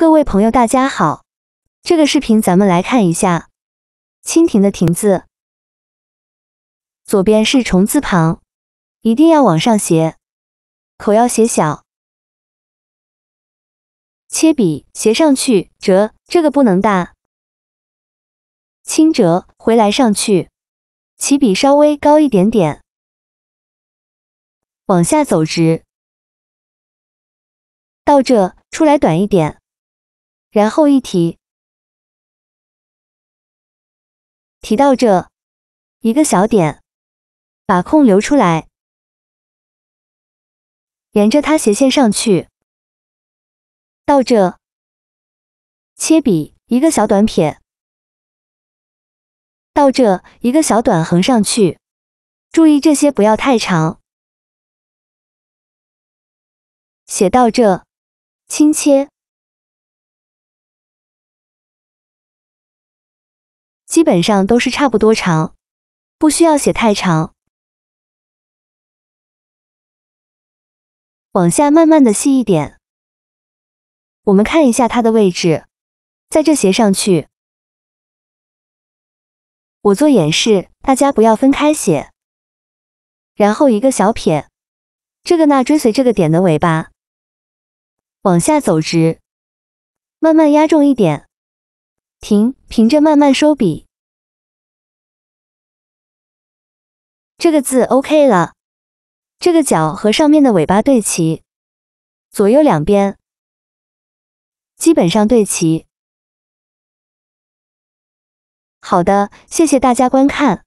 各位朋友，大家好。这个视频咱们来看一下“蜻蜓”的“蜓”字，左边是虫字旁，一定要往上斜，口要写小。切笔斜上去，折，这个不能大，轻折回来上去，起笔稍微高一点点，往下走直，到这出来短一点。然后一提，提到这一个小点，把空留出来，沿着它斜线上去，到这，切笔一个小短撇，到这一个小短横上去，注意这些不要太长，写到这，轻切。基本上都是差不多长，不需要写太长，往下慢慢的细一点。我们看一下它的位置，在这斜上去。我做演示，大家不要分开写。然后一个小撇，这个捺追随这个点的尾巴，往下走直，慢慢压重一点。停，凭着慢慢收笔，这个字 OK 了。这个角和上面的尾巴对齐，左右两边基本上对齐。好的，谢谢大家观看。